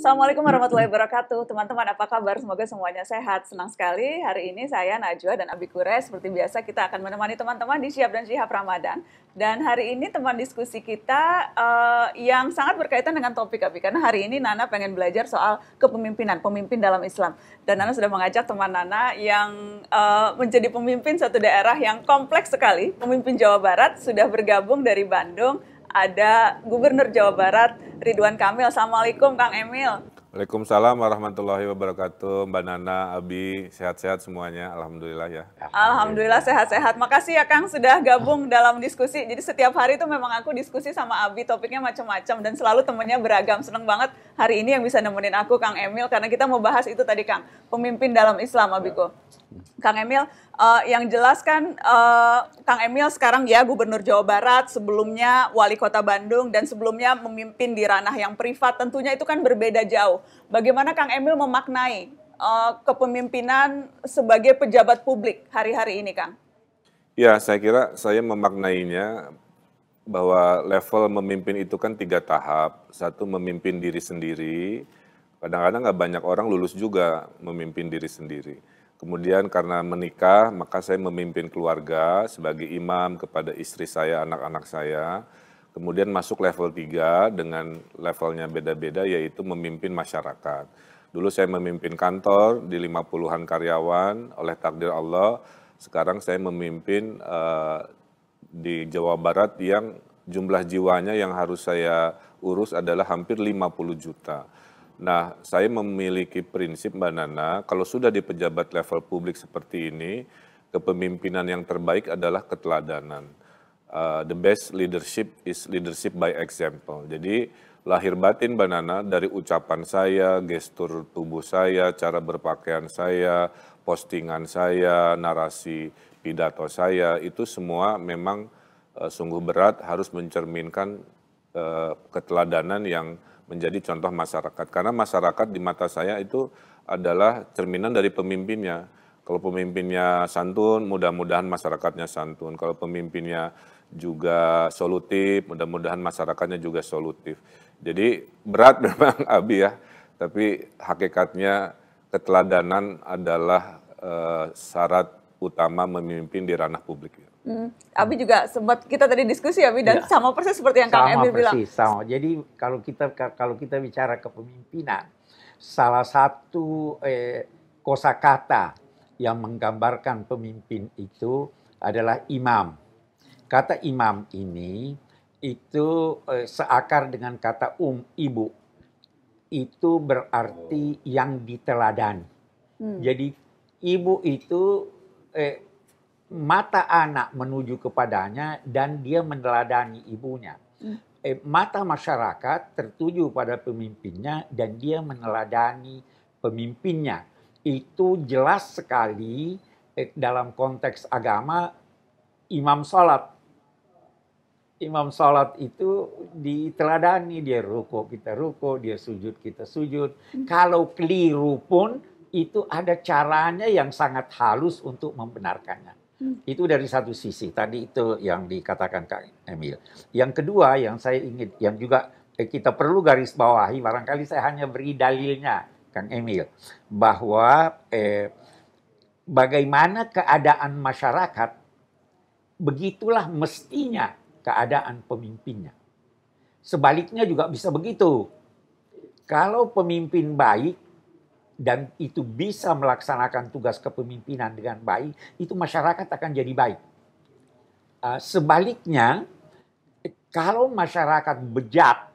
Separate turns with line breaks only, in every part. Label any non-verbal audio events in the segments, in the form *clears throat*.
Assalamualaikum warahmatullahi wabarakatuh. Teman-teman apa kabar? Semoga semuanya sehat. Senang sekali hari ini saya Najwa dan Abi Kure seperti biasa kita akan menemani teman-teman di Siap dan Jihab Ramadan. Dan hari ini teman diskusi kita uh, yang sangat berkaitan dengan topik Abi karena hari ini Nana pengen belajar soal kepemimpinan, pemimpin dalam Islam. Dan Nana sudah mengajak teman Nana yang uh, menjadi pemimpin satu daerah yang kompleks sekali, pemimpin Jawa Barat sudah bergabung dari Bandung ada Gubernur Jawa Barat Ridwan Kamil. Assalamualaikum Kang Emil.
Waalaikumsalam warahmatullahi wabarakatuh. Mbak Nana, Abi, sehat-sehat semuanya. Alhamdulillah ya.
Alhamdulillah sehat-sehat. Makasih ya Kang sudah gabung dalam diskusi. Jadi setiap hari itu memang aku diskusi sama Abi, topiknya macam-macam dan selalu temennya beragam. Seneng banget hari ini yang bisa nemenin aku Kang Emil karena kita mau bahas itu tadi Kang, pemimpin dalam Islam Abiko. Kang Emil, uh, yang jelas kan uh, Kang Emil sekarang ya Gubernur Jawa Barat, sebelumnya Wali Kota Bandung dan sebelumnya memimpin di ranah yang privat. Tentunya itu kan berbeda jauh. Bagaimana Kang Emil memaknai uh, kepemimpinan sebagai pejabat publik hari-hari ini, Kang?
Ya, saya kira saya memaknainya bahwa level memimpin itu kan tiga tahap. Satu memimpin diri sendiri, kadang-kadang nggak banyak orang lulus juga memimpin diri sendiri. Kemudian karena menikah, maka saya memimpin keluarga sebagai imam kepada istri saya, anak-anak saya kemudian masuk level 3 dengan levelnya beda-beda yaitu memimpin masyarakat. Dulu saya memimpin kantor di 50-an karyawan oleh takdir Allah, sekarang saya memimpin uh, di Jawa Barat yang jumlah jiwanya yang harus saya urus adalah hampir 50 juta. Nah, saya memiliki prinsip Mbak Nana, kalau sudah di pejabat level publik seperti ini, kepemimpinan yang terbaik adalah keteladanan uh, the best leadership is leadership by example. Jadi lahir batin banana dari ucapan saya, gestur tubuh saya, cara berpakaian saya, postingan saya, narasi pidato saya itu semua memang uh, sungguh berat harus mencerminkan uh, keteladanan yang menjadi contoh masyarakat. Karena masyarakat di mata saya itu adalah cerminan dari pemimpinnya. Kalau pemimpinnya santun, mudah-mudahan masyarakatnya santun. Kalau pemimpinnya juga solutif, mudah-mudahan masyarakatnya juga solutif. Jadi berat *laughs* memang Abi ya, tapi hakikatnya keteladanan adalah uh, syarat utama memimpin di ranah publik.
Hmm. Abi juga sempat kita tadi diskusi Abi dan ya. sama persis seperti yang sama Kang Emil bilang.
Sama Jadi kalau kita kalau kita bicara kepemimpinan, salah satu eh, kosakata yang menggambarkan pemimpin itu adalah imam. Kata imam ini itu eh, seakar dengan kata um ibu. Itu berarti oh. yang diteladani. Hmm. Jadi ibu itu eh, mata anak menuju kepadanya dan dia meneladani ibunya. Hmm. Eh, mata masyarakat tertuju pada pemimpinnya dan dia meneladani pemimpinnya. Itu jelas sekali eh, dalam konteks agama imam salat imam salat itu diteladani dia ruko kita ruko dia sujud kita sujud hmm. kalau keliru pun itu ada caranya yang sangat halus untuk membenarkannya hmm. itu dari satu sisi tadi itu yang dikatakan Kak Emil yang kedua yang saya ingin yang juga eh, kita perlu garis bawahi barangkali saya hanya beri dalilnya Kang Emil bahwa eh, bagaimana keadaan masyarakat begitulah mestinya keadaan pemimpinnya. Sebaliknya juga bisa begitu. Kalau pemimpin baik dan itu bisa melaksanakan tugas kepemimpinan dengan baik, itu masyarakat akan jadi baik. Ah, sebaliknya, kalau masyarakat bejat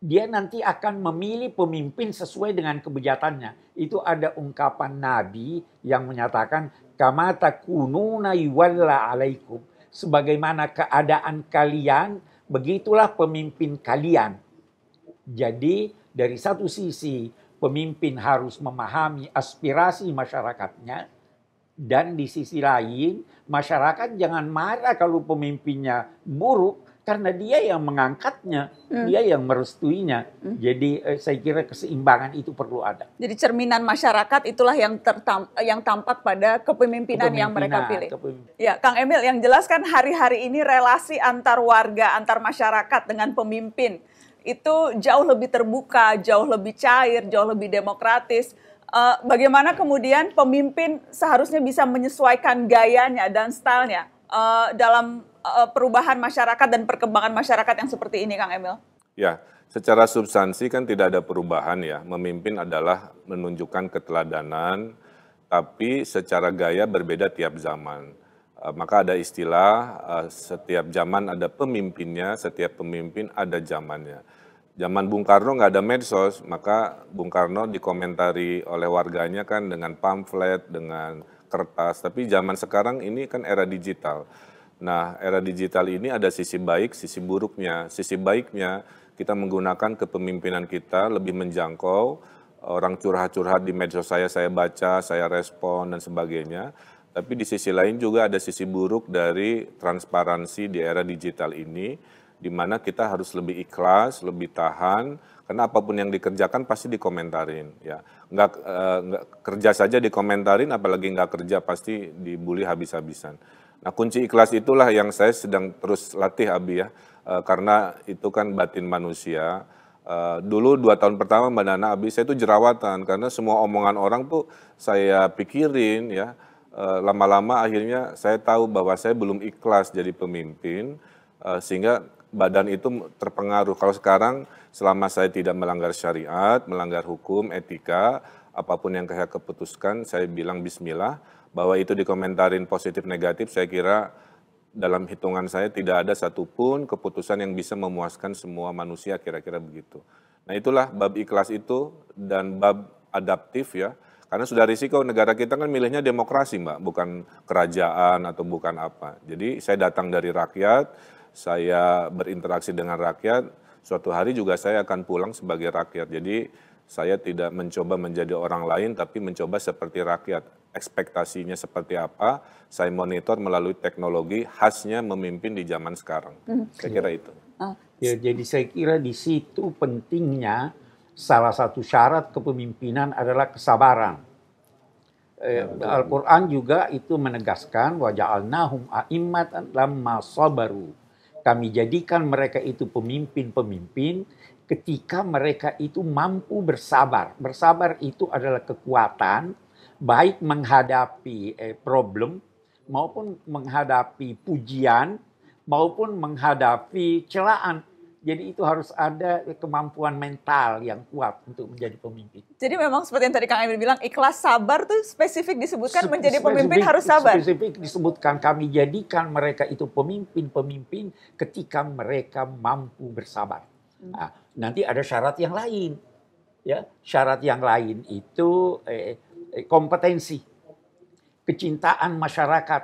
dia nanti akan memilih pemimpin sesuai dengan kebejatannya. Itu ada ungkapan Nabi yang menyatakan kamata kununa yuwalla alaikum sebagaimana keadaan kalian, begitulah pemimpin kalian. Jadi dari satu sisi pemimpin harus memahami aspirasi masyarakatnya dan di sisi lain masyarakat jangan marah kalau pemimpinnya buruk karena dia yang mengangkatnya, hmm. dia yang merestuinya. Hmm. Jadi eh, saya kira keseimbangan itu perlu ada.
Jadi cerminan masyarakat itulah yang tertam, yang tampak pada kepemimpinan, kepemimpinan yang mereka pilih. Ya, Kang Emil yang jelaskan hari-hari ini relasi antar warga, antar masyarakat dengan pemimpin itu jauh lebih terbuka, jauh lebih cair, jauh lebih demokratis. Uh, bagaimana kemudian pemimpin seharusnya bisa menyesuaikan gayanya dan stylenya uh, dalam Eh, perubahan masyarakat dan perkembangan masyarakat yang seperti ini, Kang Emil?
Ya, secara substansi kan tidak ada perubahan ya. Memimpin adalah menunjukkan keteladanan, tapi secara gaya berbeda tiap zaman. Eh, maka ada istilah eh, setiap zaman ada pemimpinnya, setiap pemimpin ada zamannya zaman Bung Karno nggak ada medsos, maka Bung Karno dikomentari oleh warganya kan dengan pamflet, dengan kertas. Tapi zaman sekarang ini kan era digital. Nah, era digital ini ada sisi baik, sisi buruknya. Sisi baiknya, kita menggunakan kepemimpinan kita lebih menjangkau. Orang curhat-curhat di medsos saya, saya baca, saya respon, dan sebagainya. Tapi di sisi lain juga ada sisi buruk dari transparansi di era digital ini, di mana kita harus lebih ikhlas, lebih tahan, karena apapun yang dikerjakan pasti dikomentarin. Ya, nggak, eh, nggak kerja saja dikomentarin, apalagi nggak kerja pasti dibully habis-habisan. Nah kunci ikhlas itulah yang saya sedang terus latih Abi ya, e, karena itu kan batin manusia. E, dulu dua tahun pertama Mbak Nana Abi saya itu jerawatan karena semua omongan orang tuh saya pikirin ya. Eh, lama-lama e, akhirnya saya tahu bahwa saya belum ikhlas jadi pemimpin e, sehingga badan itu terpengaruh. Kalau sekarang selama saya tidak melanggar syariat, melanggar hukum, etika, apapun yang saya keputuskan saya bilang bismillah bahwa itu dikomentarin positif negatif saya kira dalam hitungan saya tidak ada satupun keputusan yang bisa memuaskan semua manusia kira-kira begitu. Nah itulah bab ikhlas itu dan bab adaptif ya. Karena sudah risiko negara kita kan milihnya demokrasi mbak, bukan kerajaan atau bukan apa. Jadi saya datang dari rakyat, saya berinteraksi dengan rakyat, suatu hari juga saya akan pulang sebagai rakyat. Jadi saya tidak mencoba menjadi orang lain tapi mencoba seperti rakyat ekspektasinya seperti apa, saya monitor melalui teknologi khasnya memimpin di zaman sekarang. Hmm. Saya kira itu. Ah. Ya, jadi saya kira di situ pentingnya salah satu
syarat kepemimpinan adalah kesabaran. Eh, ya, Al-Quran juga itu menegaskan waja'alnahum a'immatan lamma sabaru. Kami jadikan mereka itu pemimpin-pemimpin ketika mereka itu mampu bersabar. Bersabar itu adalah kekuatan baik menghadapi eh, problem maupun menghadapi pujian maupun menghadapi celaan. Jadi itu harus ada kemampuan mental yang kuat untuk menjadi pemimpin.
Jadi memang seperti yang tadi Kang Emil bilang, ikhlas sabar tuh spesifik disebutkan Sp menjadi pemimpin harus sabar.
Spesifik disebutkan kami jadikan mereka itu pemimpin-pemimpin ketika mereka mampu bersabar. Hmm. Nah, nanti ada syarat yang lain. Ya, syarat yang lain itu eh, Eh, kompetensi, kecintaan masyarakat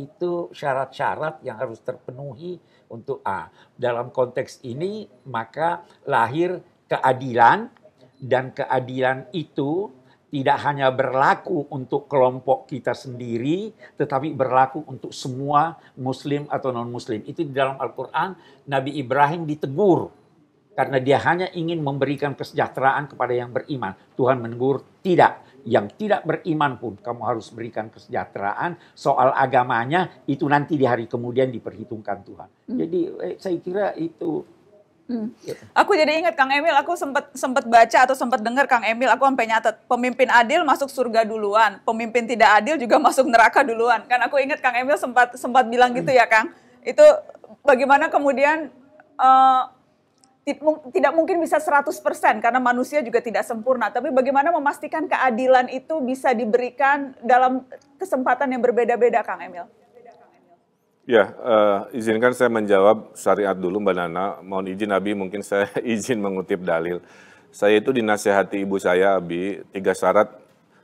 itu syarat-syarat yang harus terpenuhi untuk A. Dalam konteks ini maka lahir keadilan dan keadilan itu tidak hanya berlaku untuk kelompok kita sendiri, tetapi berlaku untuk semua Muslim atau non-Muslim. Itu di dalam Al-Quran, Nabi Ibrahim ditegur karena dia hanya ingin memberikan kesejahteraan kepada yang beriman. Tuhan menegur tidak, yang tidak beriman pun kamu harus berikan kesejahteraan. Soal agamanya itu nanti di hari kemudian diperhitungkan Tuhan. Hmm. Jadi eh, saya kira itu
Hmm. Ya. Aku jadi ingat Kang Emil, aku sempat sempat baca atau sempat dengar Kang Emil, aku sampai nyatet pemimpin adil masuk surga duluan, pemimpin tidak adil juga *laughs* masuk neraka duluan. Kan aku ingat Kang Emil sempat sempat bilang gitu hmm. ya Kang. Itu bagaimana kemudian uh, tidak mungkin bisa 100% karena manusia juga tidak sempurna, tapi bagaimana memastikan keadilan itu bisa diberikan dalam kesempatan yang berbeda-beda, Kang Emil?
Ya, uh, izinkan saya menjawab syariat dulu Mbak Nana. Mohon izin Abi, mungkin saya *laughs* izin mengutip dalil. Saya itu dinasehati ibu saya Abi, tiga syarat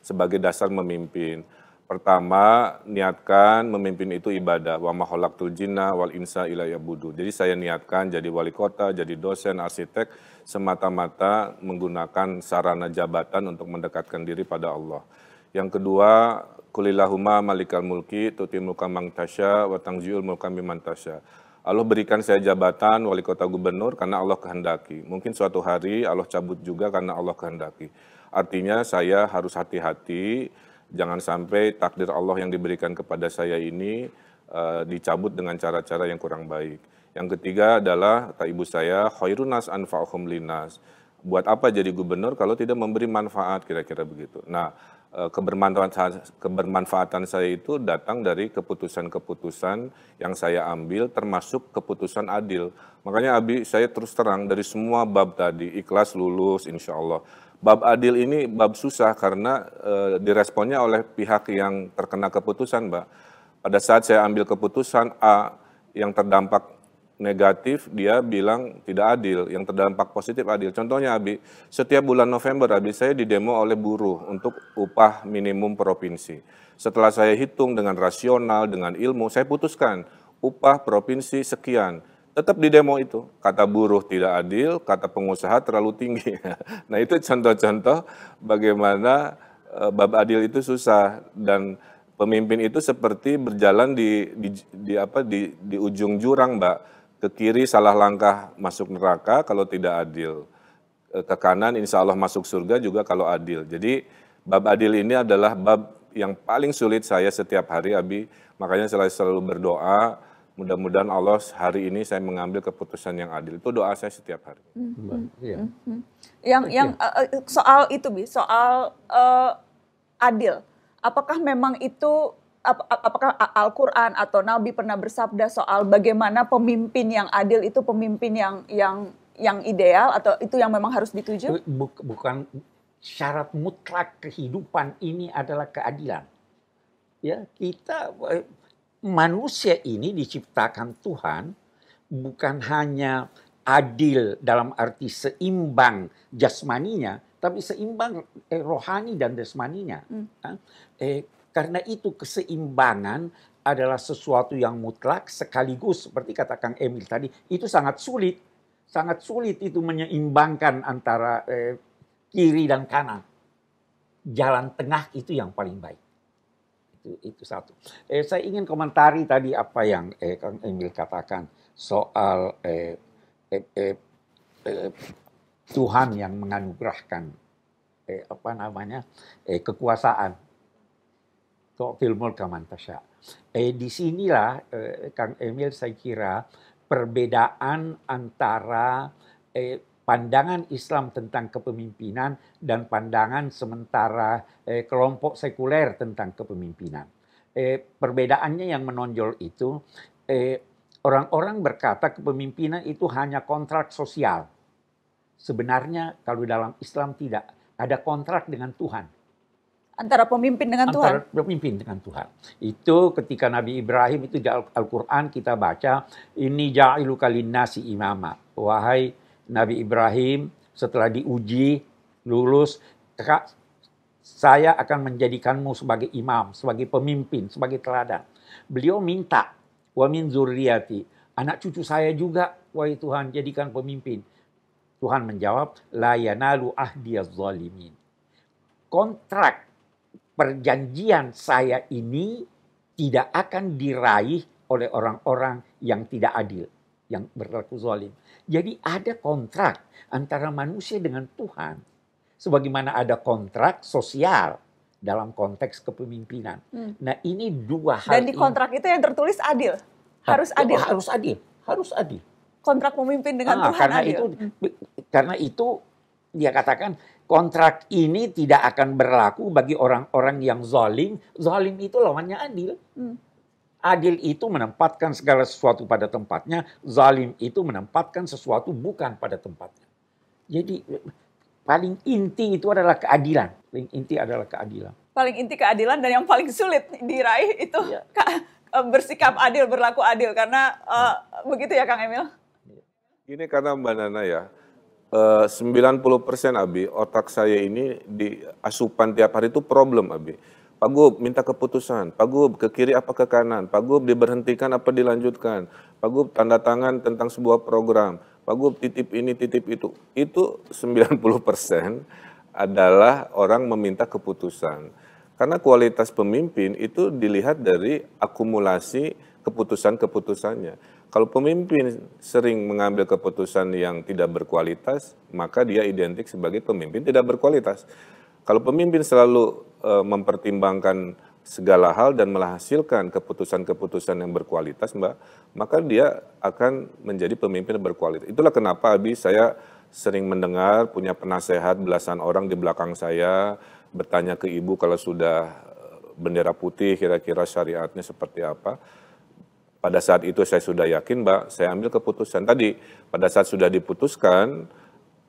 sebagai dasar memimpin. Pertama, niatkan memimpin itu ibadah. Wa maholak jinna wal insa ilayah budu. Jadi saya niatkan jadi wali kota, jadi dosen, arsitek, semata-mata menggunakan sarana jabatan untuk mendekatkan diri pada Allah. Yang kedua, kulilahuma malikal mulki tuti mulka mangtasha tasya wa tangziul mulka Allah berikan saya jabatan wali kota gubernur karena Allah kehendaki. Mungkin suatu hari Allah cabut juga karena Allah kehendaki. Artinya saya harus hati-hati jangan sampai takdir Allah yang diberikan kepada saya ini uh, dicabut dengan cara-cara yang kurang baik. Yang ketiga adalah kata ibu saya khairunas anfa'uhum linas. Buat apa jadi gubernur kalau tidak memberi manfaat kira-kira begitu. Nah, eh, kebermanfaatan, kebermanfaatan saya itu datang dari keputusan-keputusan yang saya ambil termasuk keputusan adil. Makanya Abi saya terus terang dari semua bab tadi, ikhlas lulus insya Allah bab adil ini bab susah karena e, diresponnya oleh pihak yang terkena keputusan, Mbak. Pada saat saya ambil keputusan A yang terdampak negatif, dia bilang tidak adil. Yang terdampak positif adil. Contohnya Abi, setiap bulan November Abi saya didemo oleh buruh untuk upah minimum provinsi. Setelah saya hitung dengan rasional, dengan ilmu, saya putuskan upah provinsi sekian tetap di demo itu. Kata buruh tidak adil, kata pengusaha terlalu tinggi. *laughs* nah itu contoh-contoh bagaimana eh, bab adil itu susah dan pemimpin itu seperti berjalan di di, di apa di di ujung jurang, Mbak. Ke kiri salah langkah masuk neraka kalau tidak adil. Eh, ke kanan insya Allah masuk surga juga kalau adil. Jadi bab adil ini adalah bab yang paling sulit saya setiap hari Abi. Makanya saya selalu berdoa Mudah-mudahan Allah hari ini saya mengambil keputusan yang adil. Itu doa saya setiap hari. Mm -hmm. Mm -hmm.
Yang yang uh, soal itu bi, soal uh, adil. Apakah memang itu ap, apakah Al-Qur'an atau Nabi pernah bersabda soal bagaimana pemimpin yang adil itu pemimpin yang yang yang ideal atau itu yang memang harus dituju?
Bukan syarat mutlak kehidupan ini adalah keadilan. Ya, kita manusia ini diciptakan Tuhan bukan hanya adil dalam arti seimbang jasmaninya, tapi seimbang eh, rohani dan jasmaninya. Hmm. Eh, karena itu keseimbangan adalah sesuatu yang mutlak sekaligus seperti kata Kang Emil tadi itu sangat sulit, sangat sulit itu menyeimbangkan antara eh, kiri dan kanan. Jalan tengah itu yang paling baik itu itu satu. Eh, saya ingin komentari tadi apa yang eh, Kang Emil katakan soal eh, eh, eh, eh, Tuhan yang menganugerahkan eh, apa namanya eh, kekuasaan. filmul mulka mantasya. Eh, di sinilah eh, Kang Emil saya kira perbedaan antara eh, pandangan Islam tentang kepemimpinan dan pandangan sementara eh, kelompok sekuler tentang kepemimpinan. Eh, perbedaannya yang menonjol itu orang eh, orang-orang berkata kepemimpinan itu hanya kontrak sosial. Sebenarnya kalau dalam Islam tidak ada kontrak dengan Tuhan
antara pemimpin dengan antara Tuhan.
Antara pemimpin dengan Tuhan. Itu ketika Nabi Ibrahim itu di Al-Qur'an kita baca ini ja'ilu nasi imama. Wahai Nabi Ibrahim setelah diuji lulus kak, saya akan menjadikanmu sebagai imam, sebagai pemimpin, sebagai teladan. Beliau minta, wa min zurriyati, anak cucu saya juga, wahai Tuhan, jadikan pemimpin. Tuhan menjawab, la yanalu ahdiyaz zalimin. Kontrak perjanjian saya ini tidak akan diraih oleh orang-orang yang tidak adil yang berlaku zalim. Jadi ada kontrak antara manusia dengan Tuhan. Sebagaimana ada kontrak sosial dalam konteks kepemimpinan. Hmm. Nah ini dua hal. Dan di kontrak
ini. itu yang tertulis adil. Harus oh, adil. Harus adil. Harus adil. Kontrak memimpin dengan ah, Tuhan karena adil. Itu, hmm.
karena itu dia katakan kontrak ini tidak akan berlaku bagi orang-orang yang zalim. Zalim itu lawannya adil. Hmm. Adil itu menempatkan segala sesuatu pada tempatnya, zalim itu menempatkan sesuatu bukan pada tempatnya. Jadi paling inti itu adalah keadilan. Paling inti adalah keadilan.
Paling inti keadilan dan yang paling sulit diraih itu ya. bersikap adil, berlaku adil karena uh, begitu ya Kang Emil.
Ini karena Mbak Nana ya, 90% e, Abi, otak saya ini di asupan tiap hari itu problem Abi Pak Gub minta keputusan, Pak Gub ke kiri apa ke kanan, Pak Gub diberhentikan apa dilanjutkan, Pak Gub tanda tangan tentang sebuah program, Pak Gub titip ini, titip itu. Itu 90% adalah orang meminta keputusan. Karena kualitas pemimpin itu dilihat dari akumulasi keputusan-keputusannya. Kalau pemimpin sering mengambil keputusan yang tidak berkualitas, maka dia identik sebagai pemimpin tidak berkualitas. Kalau pemimpin selalu uh, mempertimbangkan segala hal dan menghasilkan keputusan-keputusan yang berkualitas, Mbak, maka dia akan menjadi pemimpin berkualitas. Itulah kenapa Abi saya sering mendengar punya penasehat belasan orang di belakang saya bertanya ke ibu kalau sudah eh, bendera putih kira-kira syariatnya seperti apa. Pada saat itu saya sudah yakin, Mbak, saya ambil keputusan tadi. Pada saat sudah diputuskan,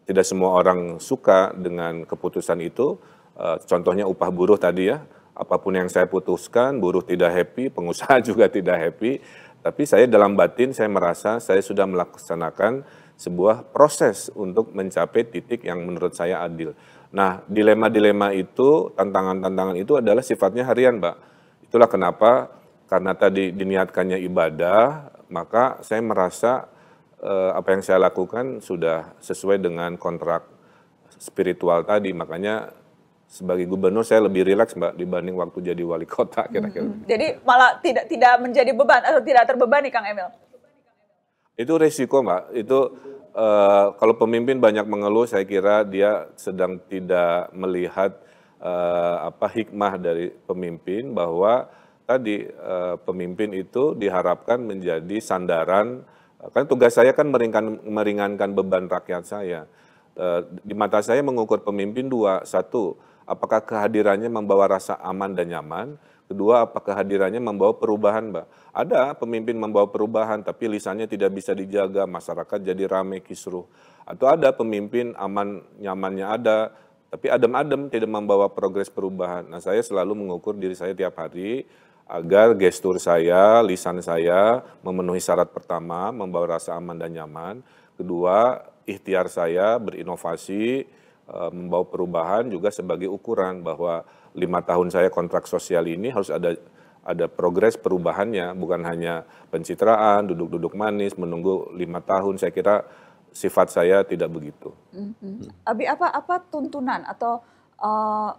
tidak semua orang suka dengan keputusan itu. Eh, contohnya upah buruh tadi ya, apapun yang saya putuskan, buruh tidak happy, *laughs* pengusaha juga tidak happy. Tapi saya dalam batin saya merasa saya sudah melaksanakan sebuah proses untuk mencapai titik yang menurut saya adil. Nah, dilema-dilema itu, tantangan-tantangan itu adalah sifatnya harian, Mbak. Itulah kenapa karena tadi diniatkannya ibadah, maka saya merasa eh, apa yang saya lakukan sudah sesuai dengan kontrak spiritual tadi. Makanya sebagai gubernur saya lebih rileks mbak dibanding waktu jadi wali kota *laughs* kira-kira. -hmm.
Jadi malah tidak tidak menjadi beban atau tidak terbebani Kang Emil?
Itu resiko mbak. Itu uh, kalau pemimpin banyak mengeluh saya kira dia sedang tidak melihat uh, apa hikmah dari pemimpin bahwa tadi uh, pemimpin itu diharapkan menjadi sandaran Eh, Karena tugas saya kan meringankan meringankan beban rakyat saya. Eh, di mata saya mengukur pemimpin dua, satu, apakah kehadirannya membawa rasa aman dan nyaman, kedua apakah kehadirannya membawa perubahan mbak ada pemimpin membawa perubahan tapi lisannya tidak bisa dijaga masyarakat jadi ramai kisruh atau ada pemimpin aman nyamannya ada tapi adem-adem tidak membawa progres perubahan nah saya selalu mengukur diri saya tiap hari agar gestur saya, lisan saya memenuhi syarat pertama, membawa rasa aman dan nyaman. Kedua, ikhtiar saya berinovasi, eh, membawa perubahan juga sebagai ukuran bahwa lima tahun saya kontrak sosial ini harus ada ada progres perubahannya, bukan hanya pencitraan, duduk-duduk manis, menunggu lima tahun. Saya kira sifat saya tidak begitu.
Mm -hmm. Abi apa apa tuntunan atau uh,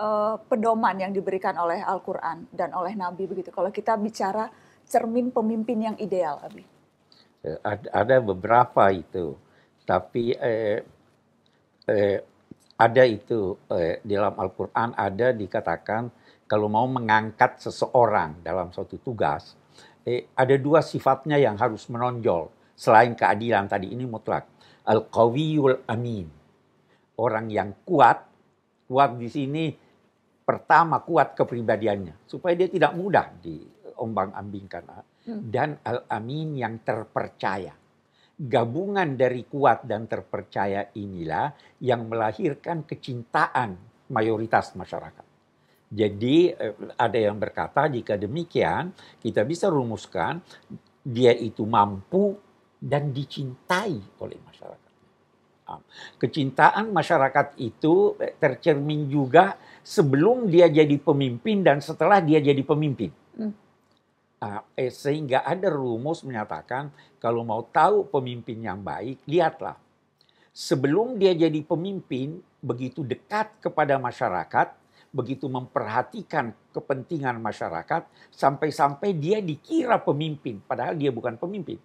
uh, pedoman yang diberikan oleh Al-Quran dan oleh Nabi begitu. Kalau kita bicara cermin pemimpin yang ideal, Abi.
Eh, ada beberapa itu, tapi eh, eh, ada itu eh, dalam Al-Quran ada dikatakan kalau mau mengangkat seseorang dalam suatu tugas, eh, ada dua sifatnya yang harus menonjol selain keadilan tadi ini mutlak. Al-Qawiyul Amin, orang yang kuat kuat di sini pertama kuat kepribadiannya supaya dia tidak mudah diombang-ambingkan ah. hmm. dan al-amin yang terpercaya. Gabungan dari kuat dan terpercaya inilah yang melahirkan kecintaan mayoritas masyarakat. Jadi eh, ada yang berkata jika demikian kita bisa rumuskan dia itu mampu dan dicintai oleh masyarakat. Kecintaan masyarakat itu tercermin juga sebelum dia jadi pemimpin dan setelah dia jadi pemimpin. Hmm. Ah, eh, sehingga ada rumus menyatakan kalau mau tahu pemimpin yang baik, lihatlah. Sebelum dia jadi pemimpin, begitu dekat kepada masyarakat, begitu memperhatikan kepentingan masyarakat, sampai-sampai dia dikira pemimpin, padahal dia bukan pemimpin.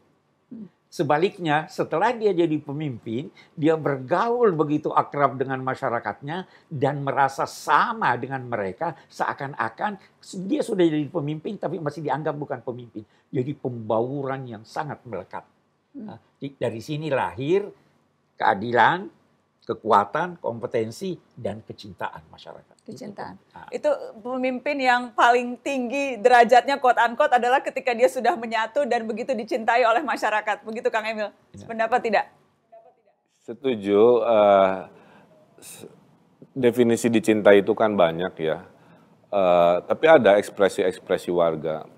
Sebaliknya, setelah dia jadi pemimpin, dia bergaul begitu akrab dengan masyarakatnya dan merasa sama dengan mereka, seakan-akan dia sudah jadi pemimpin tapi masih dianggap bukan pemimpin. Jadi pembauran yang sangat melekat. Hmm. Nah, dari sini lahir keadilan, kekuatan, kompetensi, dan kecintaan masyarakat.
Gitu kecintaan. Kan. Nah. Itu, pemimpin yang paling tinggi derajatnya quote unquote adalah ketika dia sudah menyatu dan begitu dicintai oleh masyarakat. Begitu Kang Emil, ya. pendapat tidak?
Setuju. Uh, definisi dicintai itu kan banyak ya. Uh, tapi ada ekspresi-ekspresi warga.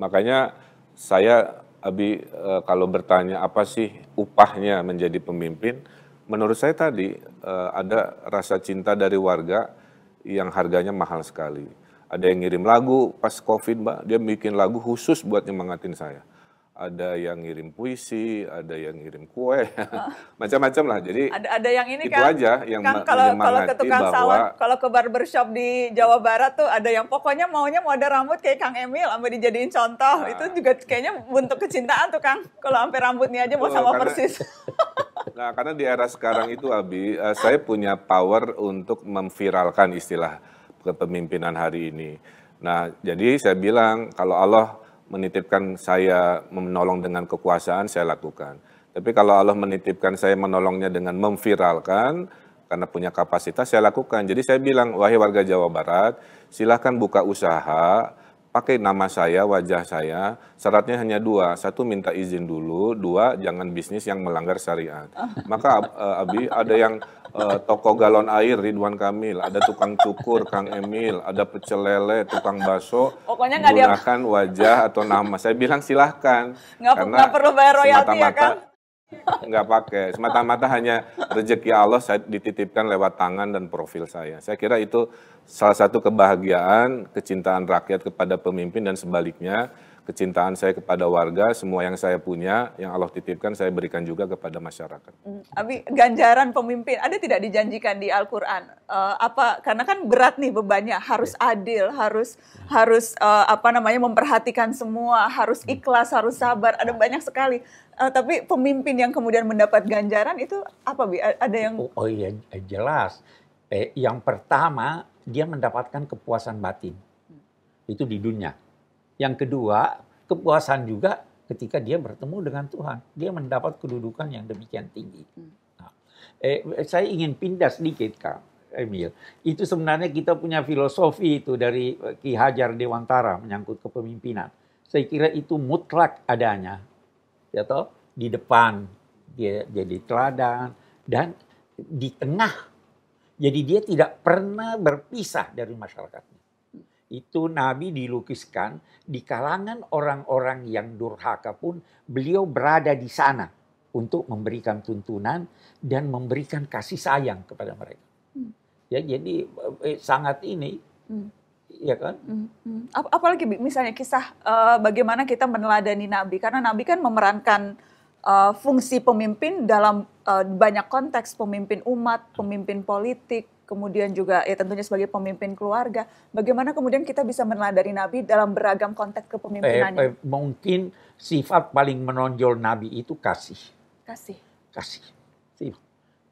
Makanya saya Abi uh, kalau bertanya apa sih upahnya menjadi pemimpin, menurut saya tadi uh, ada rasa cinta dari warga yang harganya mahal sekali. Ada yang ngirim lagu pas COVID, Mbak, dia bikin lagu khusus buat nyemangatin saya. Ada yang ngirim puisi, ada yang ngirim kue, oh. *laughs* macam-macam lah. Jadi ada,
ada yang ini itu kan, aja yang kan kalau kalau ke tukang bahwa, salon, kalau ke barbershop di Jawa Barat tuh ada yang pokoknya maunya mau ada rambut kayak Kang Emil, sampai dijadiin contoh. Nah, itu juga kayaknya bentuk kecintaan tuh Kang. Kalau sampai rambutnya aja mau eh, sama karena, persis. *laughs*
Nah, karena di era sekarang itu Abi, eh, saya punya power untuk memviralkan istilah kepemimpinan hari ini. Nah, jadi saya bilang kalau Allah menitipkan saya menolong dengan kekuasaan, saya lakukan. Tapi kalau Allah menitipkan saya menolongnya dengan memviralkan, karena punya kapasitas, saya lakukan. Jadi saya bilang, wahai warga Jawa Barat, silahkan buka usaha, pakai nama saya, wajah saya. Syaratnya hanya dua. Satu minta izin dulu, dua jangan bisnis yang melanggar syariat. Maka uh, Abi ada yang uh, toko galon air Ridwan Kamil, ada tukang cukur Kang Emil, ada pecelele tukang baso.
Pokoknya nggak gunakan
dia... wajah atau nama. Saya bilang silahkan. Nggak, karena nggak perlu bayar royalti ya kan? nggak pakai semata-mata hanya rezeki Allah saya dititipkan lewat tangan dan profil saya saya kira itu salah satu kebahagiaan kecintaan rakyat kepada pemimpin dan sebaliknya kecintaan saya kepada warga, semua yang saya punya, yang Allah titipkan saya berikan juga kepada masyarakat.
Hmm, Abi, ganjaran pemimpin ada tidak dijanjikan di Al-Qur'an? Uh, apa karena kan berat nih bebannya, harus ya. adil, harus harus uh, apa namanya memperhatikan semua, harus hmm. ikhlas, harus sabar, ada hmm. banyak sekali. Uh, tapi pemimpin yang kemudian mendapat ganjaran itu apa Bi? Ada yang
Oh, oh iya jelas. Eh, yang pertama, dia mendapatkan kepuasan batin. Itu di dunia yang kedua, kepuasan juga ketika dia bertemu dengan Tuhan. Dia mendapat kedudukan yang demikian tinggi. Hmm. Nah, eh, saya ingin pindah sedikit, Kak Emil. Itu sebenarnya kita punya filosofi itu dari eh, Ki Hajar Dewantara menyangkut kepemimpinan. Saya kira itu mutlak adanya. Ya toh, di depan dia jadi teladan dan di tengah. Jadi dia tidak pernah berpisah dari masyarakat itu Nabi dilukiskan di kalangan orang-orang yang durhaka pun beliau berada di sana untuk memberikan tuntunan dan memberikan kasih sayang kepada mereka. Hmm. Ya jadi eh, eh sangat ini hmm. ya kan?
Hmm. hmm. apalagi misalnya kisah uh, bagaimana kita meneladani Nabi karena Nabi kan memerankan uh, fungsi pemimpin dalam uh, banyak konteks pemimpin umat, pemimpin politik, kemudian juga ya tentunya sebagai pemimpin keluarga, bagaimana kemudian kita bisa meneladani Nabi dalam beragam konteks kepemimpinannya? Eh, eh,
mungkin sifat paling menonjol Nabi itu kasih. Kasih. Kasih.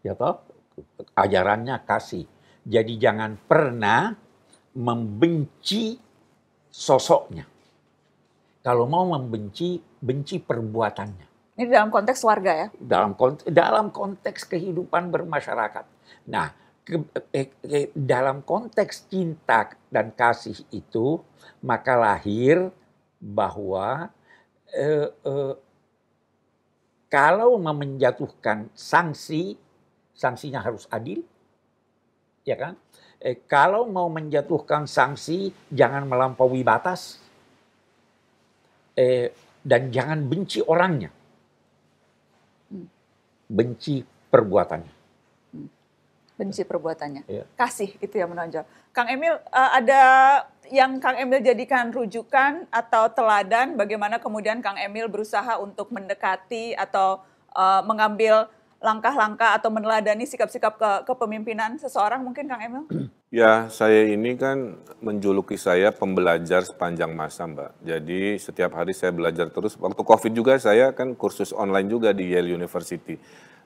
Ya toh? Ajarannya kasih. Jadi jangan pernah membenci sosoknya. Kalau mau membenci, benci perbuatannya.
Ini dalam konteks warga ya?
Dalam konteks, dalam konteks kehidupan bermasyarakat. Nah, ke, eh, ke, dalam konteks cinta dan kasih itu maka lahir bahwa eh, eh, kalau mau menjatuhkan sanksi sanksinya harus adil ya kan eh, kalau mau menjatuhkan sanksi jangan melampaui batas eh, dan jangan benci orangnya hmm. benci perbuatannya
benci perbuatannya. Yeah. Kasih itu yang menonjol. Kang Emil, uh, ada yang Kang Emil jadikan rujukan atau teladan bagaimana kemudian Kang Emil berusaha untuk mendekati atau uh, mengambil langkah-langkah atau meneladani sikap-sikap ke kepemimpinan seseorang mungkin Kang Emil? *clears throat*
Ya, saya ini kan menjuluki saya pembelajar sepanjang masa, Mbak. Jadi setiap hari saya belajar terus. Waktu Covid juga saya kan kursus online juga di Yale University.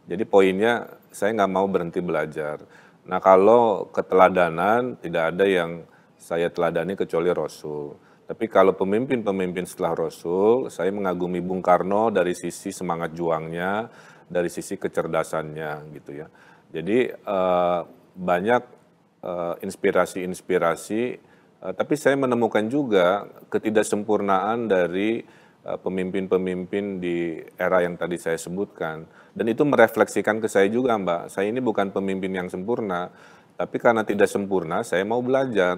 Jadi poinnya saya nggak mau berhenti belajar. Nah kalau keteladanan tidak ada yang saya teladani kecuali Rasul. Tapi kalau pemimpin-pemimpin setelah Rasul, saya mengagumi Bung Karno dari sisi semangat juangnya, dari sisi kecerdasannya gitu ya. Jadi eh, banyak eh, inspirasi-inspirasi, eh, tapi saya menemukan juga ketidaksempurnaan dari Eh, pemimpin-pemimpin di era yang tadi saya sebutkan. Dan itu merefleksikan ke saya juga, Mbak. Saya ini bukan pemimpin yang sempurna, tapi karena tidak sempurna, saya mau belajar.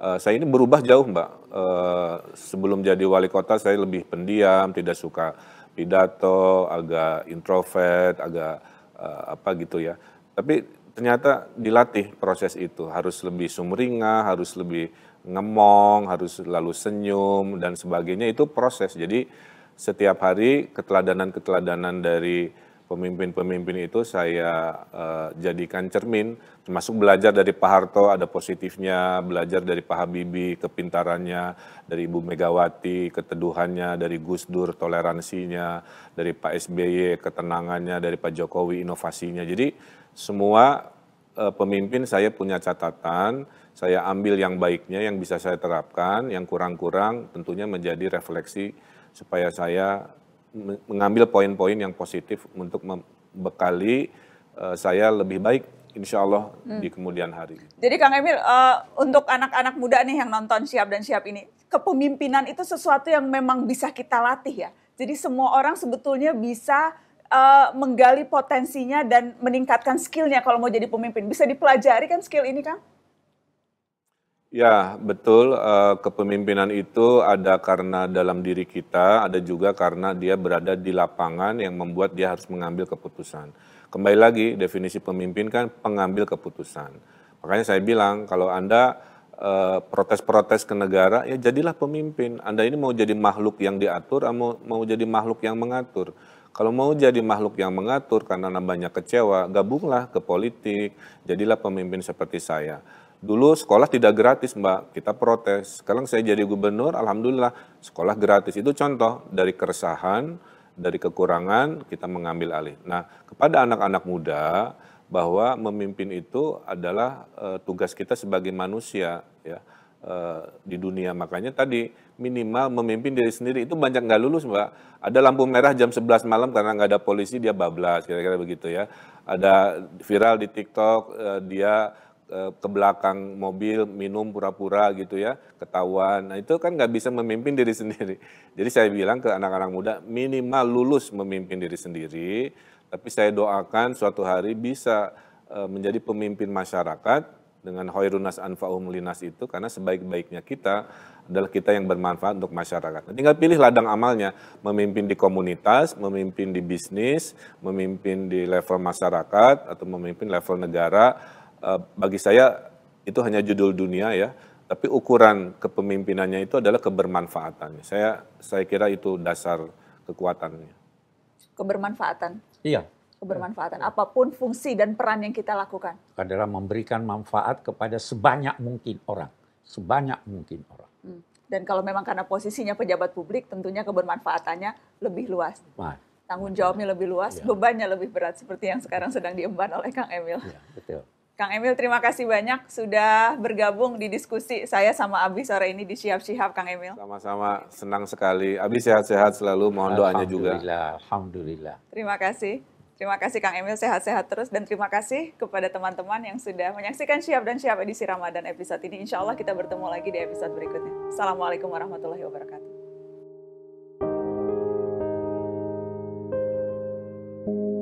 Eh, saya ini berubah jauh, Mbak. Eh, sebelum jadi wali kota, saya lebih pendiam, tidak suka pidato, agak introvert, agak apa gitu ya. Tapi ternyata dilatih proses itu harus lebih sumringah, harus lebih ngemong, harus lalu senyum dan sebagainya itu proses. Jadi setiap hari keteladanan-keteladanan dari pemimpin-pemimpin itu saya uh, jadikan cermin, termasuk belajar dari Pak Harto ada positifnya, belajar dari Pak Habibie kepintarannya, dari Ibu Megawati keteduhannya, dari Gus Dur toleransinya, dari Pak SBY ketenangannya, dari Pak Jokowi inovasinya. Jadi semua uh, pemimpin saya punya catatan, saya ambil yang baiknya, yang bisa saya terapkan, yang kurang-kurang tentunya menjadi refleksi supaya saya mengambil poin-poin yang positif untuk membekali uh, saya lebih baik insya Allah hmm. di kemudian hari.
Jadi Kang Emil, uh, untuk anak-anak muda nih yang nonton siap dan siap ini, kepemimpinan itu sesuatu yang memang bisa kita latih ya. Jadi semua orang sebetulnya bisa uh, menggali potensinya dan meningkatkan skillnya kalau mau jadi pemimpin? Bisa dipelajari kan skill ini, Kang?
Ya, betul. Uh, kepemimpinan itu ada karena dalam diri kita, ada juga karena dia berada di lapangan yang membuat dia harus mengambil keputusan. Kembali lagi, definisi pemimpin kan pengambil keputusan. Makanya saya bilang, kalau Anda eh, protes-protes ke negara, ya jadilah pemimpin. Anda ini mau jadi makhluk yang diatur, mau, mau jadi makhluk yang mengatur kalau mau jadi makhluk yang mengatur karena banyak kecewa, gabunglah ke politik, jadilah pemimpin seperti saya. Dulu sekolah tidak gratis mbak, kita protes. Sekarang saya jadi gubernur, alhamdulillah sekolah gratis. Itu contoh dari keresahan, dari kekurangan kita mengambil alih. Nah kepada anak-anak muda bahwa memimpin itu adalah eh, tugas kita sebagai manusia ya Eh, di dunia. Makanya tadi minimal memimpin diri sendiri itu banyak nggak lulus mbak. Ada lampu merah jam 11 malam karena nggak ada polisi dia bablas kira-kira begitu ya. Ada viral di TikTok eh, dia eh, ke belakang mobil minum pura-pura gitu ya ketahuan. Nah itu kan nggak bisa memimpin diri *laughs* sendiri. Jadi saya bilang ke anak-anak muda minimal lulus memimpin diri sendiri. Tapi saya doakan suatu hari bisa menjadi pemimpin masyarakat dengan Hoirunas anfa'uhum linas itu karena sebaik-baiknya kita adalah kita yang bermanfaat untuk masyarakat. tinggal pilih ladang amalnya, memimpin di komunitas, memimpin di bisnis, memimpin di level masyarakat atau memimpin level negara. Eh, bagi saya itu hanya judul dunia ya, tapi ukuran kepemimpinannya itu adalah kebermanfaatannya. Saya saya kira itu dasar kekuatannya.
Kebermanfaatan. Iya, kebermanfaatan ya. apapun fungsi dan peran yang kita lakukan
adalah memberikan manfaat
kepada sebanyak mungkin orang sebanyak mungkin orang
hmm. dan kalau memang karena posisinya pejabat publik tentunya kebermanfaatannya lebih luas nah, tanggung jawabnya lebih luas ya. bebannya lebih berat seperti yang sekarang sedang diemban oleh Kang Emil ya, betul Kang Emil, terima kasih banyak sudah bergabung di diskusi saya sama Abi sore ini di Siap Siap, Kang Emil. Sama-sama,
senang sekali. Abi sehat-sehat selalu, mohon doanya juga. Alhamdulillah, Alhamdulillah.
Terima kasih. Terima kasih Kang Emil, sehat-sehat terus. Dan terima kasih kepada teman-teman yang sudah menyaksikan Siap dan Siap edisi Ramadan episode ini. Insya Allah kita bertemu lagi di episode berikutnya. Assalamualaikum warahmatullahi wabarakatuh.